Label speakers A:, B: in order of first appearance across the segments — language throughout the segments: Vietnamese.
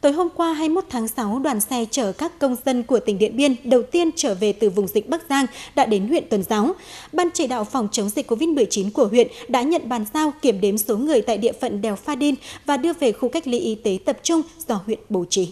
A: Tối hôm qua 21 tháng 6, đoàn xe chở các công dân của tỉnh Điện Biên đầu tiên trở về từ vùng dịch Bắc Giang đã đến huyện Tuần Giáo. Ban chỉ đạo phòng chống dịch COVID-19 của huyện đã nhận bàn giao kiểm đếm số người tại địa phận đèo Pha Đin và đưa về khu cách ly y tế tập trung do huyện bố trí.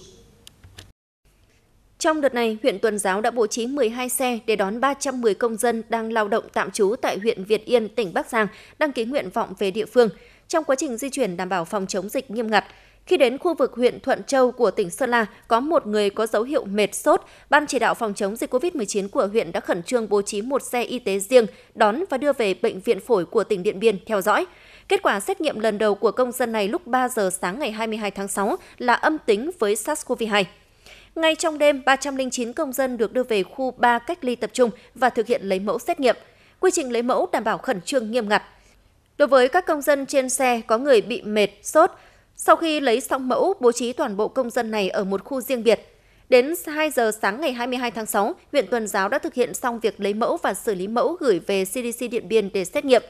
B: Trong đợt này, huyện Tuần Giáo đã bố trí 12 xe để đón 310 công dân đang lao động tạm trú tại huyện Việt Yên, tỉnh Bắc Giang, đăng ký nguyện vọng về địa phương. Trong quá trình di chuyển đảm bảo phòng chống dịch nghiêm ngặt, khi đến khu vực huyện Thuận Châu của tỉnh Sơn La, có một người có dấu hiệu mệt sốt. Ban chỉ đạo phòng chống dịch COVID-19 của huyện đã khẩn trương bố trí một xe y tế riêng đón và đưa về bệnh viện phổi của tỉnh Điện Biên theo dõi. Kết quả xét nghiệm lần đầu của công dân này lúc 3 giờ sáng ngày 22 tháng 6 là âm tính với SARS-CoV-2. Ngay trong đêm, 309 công dân được đưa về khu 3 cách ly tập trung và thực hiện lấy mẫu xét nghiệm. Quy trình lấy mẫu đảm bảo khẩn trương nghiêm ngặt. Đối với các công dân trên xe có người bị mệt, sốt, sau khi lấy xong mẫu, bố trí toàn bộ công dân này ở một khu riêng biệt. Đến 2 giờ sáng ngày 22 tháng 6, huyện Tuần Giáo đã thực hiện xong việc lấy mẫu và xử lý mẫu gửi về CDC Điện Biên để xét nghiệm.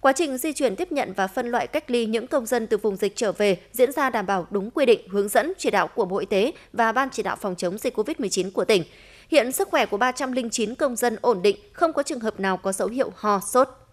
B: Quá trình di chuyển tiếp nhận và phân loại cách ly những công dân từ vùng dịch trở về diễn ra đảm bảo đúng quy định, hướng dẫn, chỉ đạo của Bộ Y tế và Ban chỉ đạo phòng chống dịch COVID-19 của tỉnh. Hiện sức khỏe của 309 công dân ổn định, không có trường hợp nào có dấu hiệu ho, sốt.